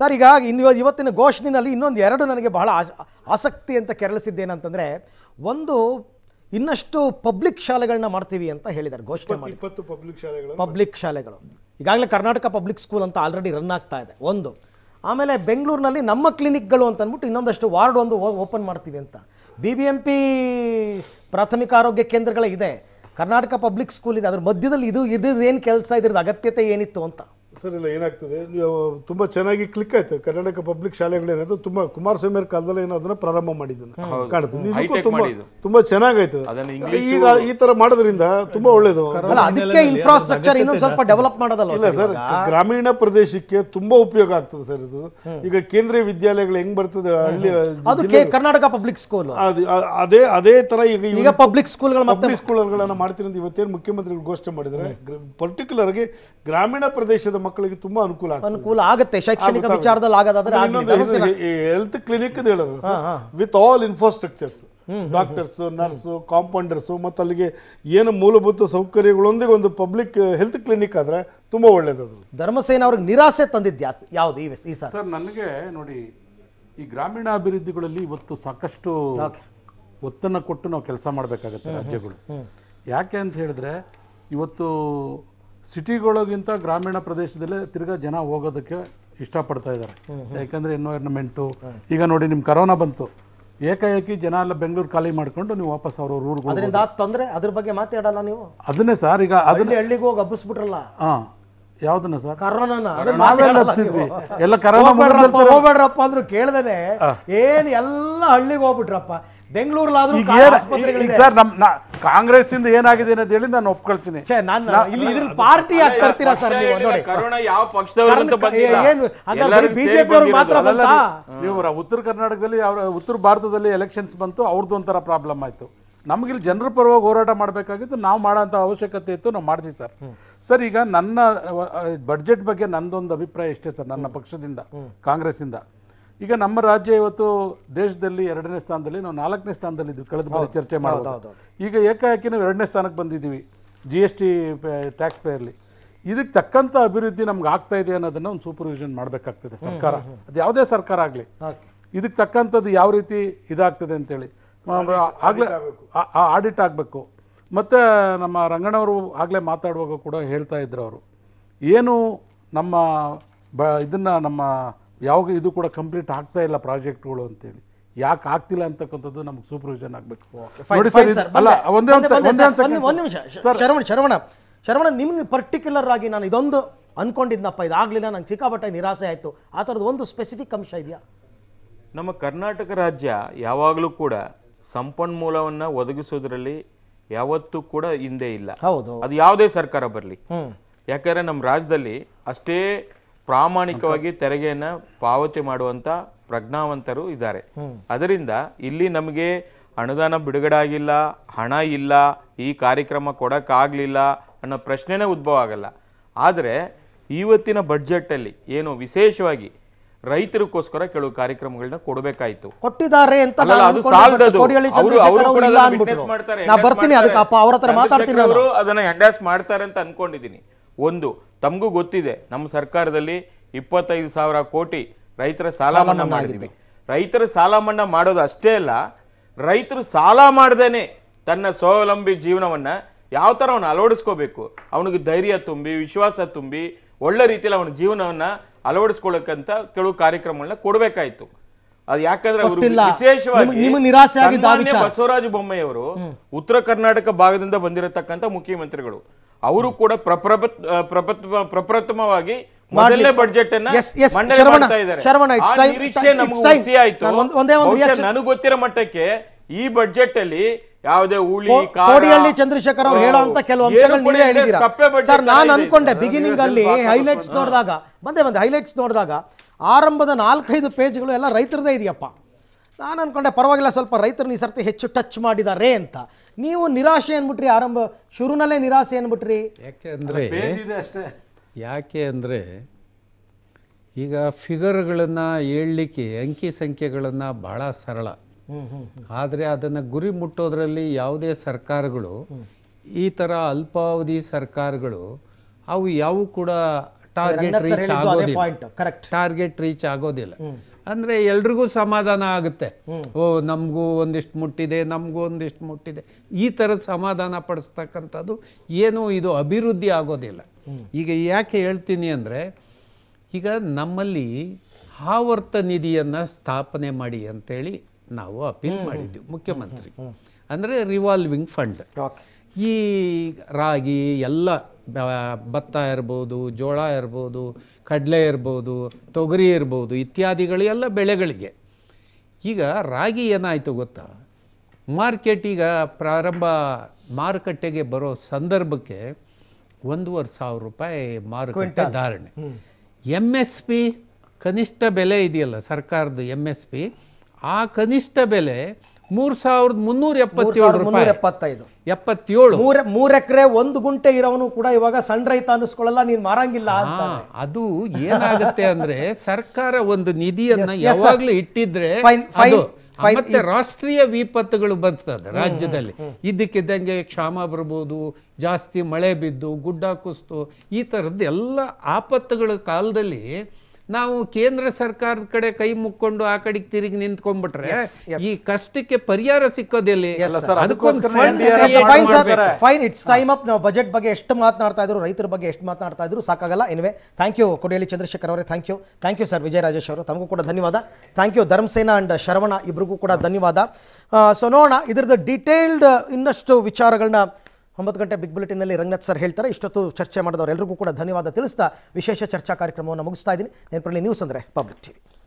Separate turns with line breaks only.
sir ಈಗ ಇನ್ನು ಇವತ್ತಿನ ಘೋಷಣೆಯಲ್ಲಿ ಇನ್ನೊಂದು ಎರಡು ನನಗೆ ಬಹಳ ಆಸಕ್ತಿ ಅಂತ ಕೆರಳಿಸಿದ್ದೇನಂತಂದರೆ ಒಂದು ಇನ್ನಷ್ಟು ಪಬ್ಲಿಕ್ ಶಾಲೆಗಳನ್ನ ಮಾಡ್ತೀವಿ ಅಂತ ಹೇಳಿದ್ದಾರೆ ಘೋಷಣೆ ಮಾಡಿ ಪಬ್ಲಿಕ್ ಶಾಲೆಗಳು ಪಬ್ಲಿಕ್ ಶಾಲೆಗಳು ಈಗಾಗಲೇ ಕರ್ನಾಟಕ ಪಬ್ಲಿಕ್ ಸ್ಕೂಲ್ ಅಂತ ಆಲ್ರೆಡಿ ರನ್ ಆಗ್ತಾ ಇದೆ ಒಂದು ಆಮೇಲೆ ಬೆಂಗಳೂರಿನಲ್ಲಿ ನಮ್ಮ ಕ್ಲಿನಿಕ್ಗಳು ಅಂತ ಅಂದ್ಬಿಟ್ಟು ಇನ್ನೊಂದಷ್ಟು ವಾರ್ಡ್ ಒಂದು ಓಪನ್ ಮಾಡ್ತೀವಿ ಅಂತ ಬಿ ಬಿ ಎಂ ಪಿ ಪ್ರಾಥಮಿಕ ಆರೋಗ್ಯ ಕೇಂದ್ರಗಳೇ ಇದೆ ಕರ್ನಾಟಕ ಪಬ್ಲಿಕ್ ಸ್ಕೂಲ್ ಇದೆ ಅದ್ರ ಮಧ್ಯದಲ್ಲಿ ಇದು ಇದೇನು ಕೆಲಸ ಇದ್ರದ್ದು ಅಗತ್ಯತೆ ಏನಿತ್ತು ಅಂತ
ಸರ್ ಇಲ್ಲ ಏನಾಗ್ತದೆ ತುಂಬಾ ಚೆನ್ನಾಗಿ ಕ್ಲಿಕ್ ಆಯ್ತು ಕರ್ನಾಟಕ ಪಬ್ಲಿಕ್ ಶಾಲೆಗಳೇನಾದ್ರು ತುಂಬಾ ಕುಮಾರಸ್ವಾಮಿ ಕಾಲದಲ್ಲಿ ಏನೋ ಅದನ್ನ ಪ್ರಾರಂಭ ಮಾಡಿದ್ದನ್ನು ಕಾಣ್ತದೆ ತುಂಬಾ ತುಂಬ ಈಗ ಈ ತರ ಮಾಡೋದ್ರಿಂದ ತುಂಬಾ ಒಳ್ಳೇದು ಅದಕ್ಕೆ ಇನ್ಫ್ರಾಸ್ಟ್ರಕ್ಚರ್ ಇನ್ನೊಂದು ಸ್ವಲ್ಪ ಡೆವಲಪ್ ಮಾಡೋದಲ್ಲ ಇಲ್ಲ ಸರ್ ಗ್ರಾಮೀಣ ಪ್ರದೇಶಕ್ಕೆ ತುಂಬಾ ಉಪಯೋಗ ಆಗ್ತದೆ ಸರ್ ಇದು ಈಗ ಕೇಂದ್ರೀಯ ವಿದ್ಯಾಲಯಗಳು ಹೆಂಗ್ ಬರ್ತದೆ ಹಳ್ಳಿ ಕರ್ನಾಟಕ ಪಬ್ಲಿಕ್ ಸ್ಕೂಲ್ ಅದೇ ಅದೇ ತರ ಈಗ ಈಗ ಪಬ್ಲಿಕ್ ಸ್ಕೂಲ್ಗಳು ಪಬ್ಲಿಕ್ ಸ್ಕೂಲ್ಗಳನ್ನ ಮಾಡ್ತೀನಿ ಇವತ್ತೇನು ಮುಖ್ಯಮಂತ್ರಿಗಳು ಘೋಷಣೆ ಮಾಡಿದ್ರೆ ಪರ್ಟಿಕ್ಯುಲರ್ ಆಗಿ ಗ್ರಾಮೀಣ ಪ್ರದೇಶದ ಮಕ್ಕಳಿಗೆ ತುಂಬಾ ಅನುಕೂಲ ಅನುಕೂಲ ಆಗುತ್ತೆ ಶೈಕ್ಷಣಿಕ ವಿಚಾರದಲ್ಲಿ ಆಗದಾದ್ರೆ ಹೆಲ್ತ್ ಕ್ಲಿನಿಕ್ ಹೇಳೋದು with all infrastructures doctors nurse compounders ಮತ್ತೆ ಅಲ್ಲಿಗೆ ಏನು ಮೂಲಭೂತ ಸೌಕರ್ಯಗಳೊಂದಿಗೆ ಒಂದು ಪಬ್ಲಿಕ್ ಹೆಲ್ತ್ ಕ್ಲಿನಿಕ್ ಆದ್ರೆ ತುಂಬಾ ಒಳ್ಳೇದದು ಧರ್ಮಸೇನ ಅವ್ರಿಗೆ ನಿರಾಸೆ ತಂದಿದ್ಯಾ ಯಾವ್ದು ಈ ಸರ್ ನನಗೆ ನೋಡಿ ಈ ಗ್ರಾಮೀಣಾಭಿವೃದ್ಧಿಗಳಲ್ಲಿ ಇವತ್ತು ಸಾಕಷ್ಟು ಒತ್ತನ್ನು ಕೊಟ್ಟು ನಾವು ಕೆಲಸ ಮಾಡಬೇಕಾಗತ್ತೆ ರಾಜ್ಯಗಳು ಯಾಕೆ ಅಂತ ಹೇಳಿದ್ರೆ ಇವತ್ತು ಸಿಟಿಗಳಿಗಿಂತ ಗ್ರಾಮೀಣ ಪ್ರದೇಶದಲ್ಲೇ ತಿರ್ಗಾ ಜನ ಹೋಗೋದಕ್ಕೆ ಇಷ್ಟಪಡ್ತಾ ಇದ್ದಾರೆ ಯಾಕಂದ್ರೆ ಎನ್ವೈರ್ನಮೆಂಟು ಈಗ ನೋಡಿ ನಿಮ್ಮ ಕರೋನಾ ಬಂತು ಏಕಾಏಕಿ ಜನ ಎಲ್ಲ ಬೆಂಗಳೂರು ಖಾಲಿ ಮಾಡ್ಕೊಂಡು ನೀವು ವಾಪಸ್ ಅವ್ರ ಊರಿಗೆ ಅದರಿಂದ
ತೊಂದರೆ ಅದ್ರ ಬಗ್ಗೆ ಮಾತಾಡಲ್ಲ ನೀವು
ಅದನ್ನೇ ಸರ್ ಈಗ ಅದನ್ನ
ಹಳ್ಳಿಗೆ ಹೋಗಿ ಹಬ್ಬಿಸ್ಬಿಟ್ರಲ್ಲ
ಹಾ ಯಾವ್ದನ್ನ
ಸರ್ ನಾವೆಲ್ಲ ಎಲ್ಲ ಕರೋನಾ ಹೋಗ್ಬೇಡ್ರಪ್ಪ ಅಂದ್ರು ಕೇಳ್ದೇನೆ ಏನ್ ಎಲ್ಲ ಹಳ್ಳಿಗೆ ಹೋಗ್ಬಿಟ್ರಪ್ಪ
ಬೆಂಗಳೂರ್ಲಾದ್ರೂ ಆಸ್ಪತ್ರೆಗಳಿಗೆ ಸರ್ ನಮ್ಮ ಕಾಂಗ್ರೆಸ್ ಇಂದ ಏನಾಗಿದೆ ಅಂತ ಹೇಳಿ ನಾನು ಒಪ್ಕೊಳ್ತೀನಿ ಪಾರ್ಟಿ ತರ್ತೀರಾ ಸರ್ ನೀವು
ಮಾತ್ರ ನೀವು-
ಉತ್ತರ ಕರ್ನಾಟಕದಲ್ಲಿ ಅವ್ರ ಉತ್ತರ ಭಾರತದಲ್ಲಿ ಎಲೆಕ್ಷನ್ಸ್ ಬಂತು ಅವ್ರದ್ದು ಒಂಥರ ಪ್ರಾಬ್ಲಮ್ ನಮ್ಗೆ ಇಲ್ಲಿ ಜನರ ಪರವಾಗಿ ಹೋರಾಟ ಮಾಡಬೇಕಾಗಿತ್ತು ನಾವು ಮಾಡೋಂಥ ಅವಶ್ಯಕತೆ ಇತ್ತು ನಾವು ಮಾಡಿದ್ವಿ ಸರ್ ಸರ್ ಈಗ ನನ್ನ ಬಡ್ಜೆಟ್ ಬಗ್ಗೆ ನಂದೊಂದು ಅಭಿಪ್ರಾಯ ಇಷ್ಟೇ ಸರ್ ನನ್ನ ಪಕ್ಷದಿಂದ ಕಾಂಗ್ರೆಸ್ ಇಂದ ಈಗ ನಮ್ಮ ರಾಜ್ಯ ಇವತ್ತು ದೇಶದಲ್ಲಿ ಎರಡನೇ ಸ್ಥಾನದಲ್ಲಿ ನಾವು ನಾಲ್ಕನೇ ಇದ್ವಿ ಕಳೆದ ಬಾರಿ ಚರ್ಚೆ ಮಾಡೋದು ಈಗ ಏಕಾಏಕಿ ನಾವು ಎರಡನೇ ಸ್ಥಾನಕ್ಕೆ ಬಂದಿದ್ದೀವಿ ಜಿ ಎಸ್ ಟಿ ಟ್ಯಾಕ್ಸ್ ಪೇಯರ್ಲಿ ಇದಕ್ಕೆ ತಕ್ಕಂಥ ಅಭಿವೃದ್ಧಿ ನಮ್ಗೆ ಆಗ್ತಾ ಇದೆ ಅನ್ನೋದನ್ನ ಒಂದು ಸೂಪರ್ವಿಷನ್ ಮಾಡಬೇಕಾಗ್ತದೆ ಸರ್ಕಾರ ಅದು ಯಾವುದೇ ಸರ್ಕಾರ ಆಗಲಿ ಇದಕ್ಕೆ ತಕ್ಕಂಥದ್ದು ಯಾವ ರೀತಿ ಇದಾಗ್ತದೆ ಅಂತೇಳಿ ಆಗಲೇ ಆಡಿಟ್ ಆಗಬೇಕು ಮತ್ತು ನಮ್ಮ ರಂಗಣ್ಣವರು ಆಗಲೇ ಮಾತಾಡುವಾಗ ಕೂಡ ಹೇಳ್ತಾ ಇದ್ರು ಅವರು ಏನು ನಮ್ಮ ಬ ಇದನ್ನು ನಮ್ಮ ಯಾವಾಗ ಇದು ಕೂಡ ಕಂಪ್ಲೀಟ್ ಆಗ್ತಾ ಇಲ್ಲ ಪ್ರಾಜೆಕ್ಟ್ಗಳು ಅಂತೇಳಿ ಯಾಕೆ ಆಗ್ತಿಲ್ಲ ಅಂತಕ್ಕಂಥದ್ದು ನಮ್ಗೆ ಸೂಪರ್ವಿಷನ್ ಆಗಬೇಕು
ಶರವಣ ನಿಮ್ಗೆ ಪರ್ಟಿಕ್ಯುಲರ್ ಆಗಿ ನಾನು ಇದೊಂದು ಅನ್ಕೊಂಡಿದ್ನಪ್ಪ ಇದಾಗಲಿಲ್ಲ ನಂಗೆ ಸಿಕ್ಕಾಪಟ್ಟೆ ನಿರಾಸೆ ಆಯ್ತು ಆ ಥರದ್ದು ಒಂದು ಸ್ಪೆಸಿಫಿಕ್ ಅಂಶ ಇದೆಯಾ
ನಮ್ಮ ಕರ್ನಾಟಕ ರಾಜ್ಯ ಯಾವಾಗಲೂ ಕೂಡ ಸಂಪನ್ಮೂಲವನ್ನು ಒದಗಿಸೋದ್ರಲ್ಲಿ ಯಾವತ್ತೂ ಕೂಡ ಹಿಂದೆ ಇಲ್ಲ ಹೌದು ಅದು ಯಾವುದೇ ಸರ್ಕಾರ ಬರಲಿ ಯಾಕಂದ್ರೆ ನಮ್ಮ ರಾಜ್ಯದಲ್ಲಿ ಅಷ್ಟೇ ಪ್ರಾಮಾಣಿಕವಾಗಿ ತೆರಿಗೆಯನ್ನ ಪಾವತಿ ಮಾಡುವಂತ ಪ್ರಜ್ಞಾವಂತರು ಇದ್ದಾರೆ ಅದರಿಂದ ಇಲ್ಲಿ ನಮಗೆ ಅನುದಾನ ಬಿಡುಗಡೆ ಆಗಿಲ್ಲ ಹಣ ಇಲ್ಲ ಈ ಕಾರ್ಯಕ್ರಮ ಕೊಡೋಕ್ಕಾಗಲಿಲ್ಲ ಅನ್ನೋ ಪ್ರಶ್ನೆನೇ ಉದ್ಭವ ಆಗಲ್ಲ ಆದರೆ ಇವತ್ತಿನ ಬಡ್ಜೆಟ್ಟಲ್ಲಿ ಏನು ವಿಶೇಷವಾಗಿ ರೈತರಿಗೋಸ್ಕರ ಕೆಲವು ಕಾರ್ಯಕ್ರಮಗಳನ್ನ ಕೊಡಬೇಕಾಯ್ತು
ಕೊಟ್ಟಿದ್ದಾರೆ ಅಂತ ಮಾಡ್ತಾರೆ
ಅದನ್ನ ಎಂಡಾಸ್ ಮಾಡ್ತಾರೆ ಅಂತ ಅನ್ಕೊಂಡಿದ್ದೀನಿ ಒಂದು ತಮಗೂ ಗೊತ್ತಿದೆ ನಮ್ಮ ಸರ್ಕಾರದಲ್ಲಿ ಇಪ್ಪತ್ತೈದು ಸಾವಿರ ಕೋಟಿ ರೈತರ ಸಾಲ ಮನ್ನಾ ಮಾಡಿದ್ವಿ ರೈತರ ಸಾಲ ಮನ್ನಾ ಮಾಡೋದು ಅಷ್ಟೇ ಅಲ್ಲ ರೈತರು ಸಾಲ ಮಾಡ್ದೇನೆ ತನ್ನ ಸ್ವಾವಲಂಬಿ ಜೀವನವನ್ನ ಯಾವ ಥರ ಅವನು ಅಳವಡಿಸ್ಕೋಬೇಕು ಅವನಿಗೆ ಧೈರ್ಯ ತುಂಬಿ ವಿಶ್ವಾಸ ತುಂಬಿ ಒಳ್ಳೆ ರೀತಿಯಲ್ಲಿ ಅವನ ಜೀವನವನ್ನ ಅಳವಡಿಸ್ಕೊಳ್ಳಕ್ಕಂತ ಕೆಲವು ಕಾರ್ಯಕ್ರಮಗಳನ್ನ ಕೊಡಬೇಕಾಯಿತು ಅದು ಯಾಕಂದ್ರೆ ಅವರು ವಿಶೇಷವಾಗಿ ಬಸವರಾಜ ಬೊಮ್ಮೆಯವರು ಉತ್ತರ ಕರ್ನಾಟಕ ಭಾಗದಿಂದ ಬಂದಿರತಕ್ಕಂಥ ಮುಖ್ಯಮಂತ್ರಿಗಳು ಅವರು ಕೂಡ ಪ್ರಪ್ರಭ ಪ್ರಪ್ರಥಮವಾಗಿ ಮೊದಲನೇ ಬಜೆಟ್ ಒಂದೇ ನನಗೆ ಗೊತ್ತಿರೋ ಮಟ್ಟಕ್ಕೆ ಈ ಬಜೆಟ್ ಅಲ್ಲಿ ಯಾವುದೇ ಉಳಿ ಚಂದ್ರಶೇಖರ್ ಅವ್ರು ಹೇಳೋ ಅಂತ ಕೆಲವು ಅಂಶಗಳು ನೀವೇ ಹೇಳಿದೀರಾ ಸರ್ ನಾನು ಅನ್ಕೊಂಡೆ ಬಿಗಿನಿಂಗ್ ಅಲ್ಲಿ ಹೈಲೈಟ್ಸ್
ನೋಡಿದಾಗ ಬಂದೆ ಬಂದೆ ಹೈಲೈಟ್ಸ್ ನೋಡಿದಾಗ ಆರಂಭದ ನಾಲ್ಕೈದು ಪೇಜ್ಗಳು ಎಲ್ಲ ರೈತರದೇ ಇದೆಯಪ್ಪ ನಾನು ಅನ್ಕೊಂಡೆ ಪರವಾಗಿಲ್ಲ ಸ್ವಲ್ಪ ರೈತರನ್ನ ಈ ಸರ್ತಿ ಹೆಚ್ಚು ಟಚ್ ಮಾಡಿದ್ದಾರೆ ಅಂತ ನೀವು ನಿರಾಶೆ ಅನ್ಬಿಟ್ರಿ ಆರಂಭ ಶುರುನಲ್ಲೇ ನಿರಾಶೆ ಅನ್ಬಿಟ್ರಿ
ಯಾಕೆ ಅಂದರೆ ಯಾಕೆ ಅಂದರೆ ಈಗ ಫಿಗರ್ಗಳನ್ನ ಹೇಳಲಿಕ್ಕೆ ಅಂಕಿ ಸಂಖ್ಯೆಗಳನ್ನು ಭಾಳ ಸರಳ ಆದರೆ ಅದನ್ನ ಗುರಿ ಮುಟ್ಟೋದ್ರಲ್ಲಿ ಯಾವುದೇ ಸರ್ಕಾರಗಳು ಈ ಥರ ಅಲ್ಪಾವಧಿ ಸರ್ಕಾರಗಳು ಅವು ಯಾವ ಕೂಡ ಟಾರ್ಗೆಟ್ ರೀಚ್ ಆಗೋದಿಲ್ಲ ಟಾರ್ಗೆಟ್ ರೀಚ್ ಆಗೋದಿಲ್ಲ ಅಂದರೆ ಎಲ್ರಿಗೂ ಸಮಾಧಾನ ಆಗುತ್ತೆ ಓ ನಮಗೂ ಒಂದಿಷ್ಟು ಮುಟ್ಟಿದೆ ನಮಗೂ ಒಂದಿಷ್ಟು ಮುಟ್ಟಿದೆ ಈ ಥರದ ಸಮಾಧಾನ ಪಡಿಸ್ತಕ್ಕಂಥದ್ದು ಏನು ಇದು ಅಭಿವೃದ್ಧಿ ಆಗೋದಿಲ್ಲ ಈಗ ಯಾಕೆ ಹೇಳ್ತೀನಿ ಅಂದರೆ ಈಗ ನಮ್ಮಲ್ಲಿ ಆವರ್ತ ನಿಧಿಯನ್ನು ಸ್ಥಾಪನೆ ಮಾಡಿ ಅಂತೇಳಿ ನಾವು ಅಪೀಲ್ ಮಾಡಿದ್ವಿ ಮುಖ್ಯಮಂತ್ರಿ ಅಂದರೆ ರಿವಾಲ್ವಿಂಗ್ ಫಂಡ್ ಈ ರಾಗಿ ಎಲ್ಲ ಭತ್ತ ಇರ್ಬೋದು ಜೋಳ ಇರ್ಬೋದು ಕಡಲೆ ಇರ್ಬೋದು ತೊಗರಿ ಇರ್ಬೋದು ಎಲ್ಲ ಬೆಳೆಗಳಿಗೆ ಈಗ ರಾಗಿ ಏನಾಯಿತು ಗೊತ್ತಾ ಮಾರ್ಕೆಟ್ ಈಗ ಪ್ರಾರಂಭ ಮಾರುಕಟ್ಟೆಗೆ ಬರೋ ಸಂದರ್ಭಕ್ಕೆ ಒಂದೂವರೆ ಸಾವಿರ ರೂಪಾಯಿ ಮಾರುಕಟ್ಟೆ ಧಾರಣೆ ಎಮ್ ಎಸ್ ಪಿ ಕನಿಷ್ಠ ಬೆಲೆ ಇದೆಯಲ್ಲ ಸರ್ಕಾರದ ಎಮ್ ಎಸ್ ಪಿ ಆ ಕನಿಷ್ಠ ಬೆಲೆ ಮೂರ್ ಸಾವಿರದ ಮುನ್ನೂರ ಎಪ್ಪತ್ತೇಳು ಎಪ್ಪತ್ತೈದು ಎಪ್ಪತ್ತೇಳು ಮೂರ ಎಕರೆ
ಒಂದು ಗುಂಟೆ ಇರೋನು ಕೂಡ ಇವಾಗ ಸಣ್ಣ ರೈತ ಅನ್ನಿಸ್ಕೊಳ್ಳಲ್ಲ ನೀನ್ ಮಾರಂಗಿಲ್ಲ ಅದು ಏನಾಗುತ್ತೆ ಅಂದ್ರೆ
ಸರ್ಕಾರ ಒಂದು ನಿಧಿಯನ್ನ ಯಾವಾಗ್ಲೂ ಇಟ್ಟಿದ್ರೆ ಮತ್ತೆ ರಾಷ್ಟ್ರೀಯ ವಿಪತ್ತುಗಳು ಬರ್ತದೆ ರಾಜ್ಯದಲ್ಲಿ ಇದ್ದಕ್ಕಿದ್ದಂಗೆ ಕ್ಷಾಮ ಬರ್ಬೋದು ಜಾಸ್ತಿ ಮಳೆ ಬಿದ್ದು ಗುಡ್ಡ ಕುಸ್ತು ಈ ಥರದ್ದು ಎಲ್ಲ ಆಪತ್ತುಗಳ ಕಾಲದಲ್ಲಿ ನಾವು ಕೇಂದ್ರ ಸರ್ಕಾರದ ಕಡೆ ಕೈ ಮುಕ್ಕೊಂಡು ಆ ಕಡೆಗೆ ತಿರುಗಿ ನಿಂತ್ಕೊಂಡ್ಬಿಟ್ರೆ ಈ ಕಷ್ಟಕ್ಕೆ ಪರಿಹಾರ ಸಿಕ್ಕೋದಿಲ್ಲ
ಫೈನ್ ಇಟ್ಸ್ ಟೈಮ್ ಅಪ್ ನಾವು ಬಜೆಟ್ ಬಗ್ಗೆ ಎಷ್ಟು ಮಾತನಾಡ್ತಾ ಇದ್ರು ರೈತರ ಬಗ್ಗೆ ಎಷ್ಟು ಮಾತನಾಡ್ತಾ ಇದ್ರು ಸಾಕಾಗಲ್ಲ ಎನಿವೆ ಥ್ಯಾಂಕ್ ಯು ಕೊಡಿಯಲ್ಲಿ ಚಂದ್ರಶೇಖರ್ ಅವರೇ thank you thank you sir Vijaya Rajesh ಅವರು ತಮಗೂ ಕೂಡ ಧನ್ಯವಾದ thank you Dharmasena and Saravana ಇಬ್ಬರಿಗೂ ಕೂಡ ಧನ್ಯವಾದ ಸೊ ನೋಡೋಣ ಇದ್ರದ್ದು ಡೀಟೇಲ್ಡ್ ಇನ್ನಷ್ಟು ವಿಚಾರಗಳನ್ನ ಒಂಬತ್ತು ಗಂಟೆ ಬಿಗ್ ಬುಲೆಟಿನಲ್ಲಿ ರಂಗನಾಥ್ ಸರ್ ಹೇಳ್ತಾರೆ ಇಷ್ಟೊತ್ತು ಚರ್ಚೆ ಮಾಡಿದವರೆಲ್ಲರಿಗೂ ಕೂಡ ಧನ್ಯವಾದ ತಿಳಿಸ್ತಾ ವಿಶೇಷ ಚರ್ಚಾ ಕಾರ್ಯಕ್ರಮವನ್ನು ಮುಗಿಸ್ತಾ ಇದ್ದೀನಿ ನೆನಪಲ್ಲಿ ನ್ಯೂಸ್ ಅಂದರೆ ಪಬ್ಲಿಕ್ ಟಿವಿ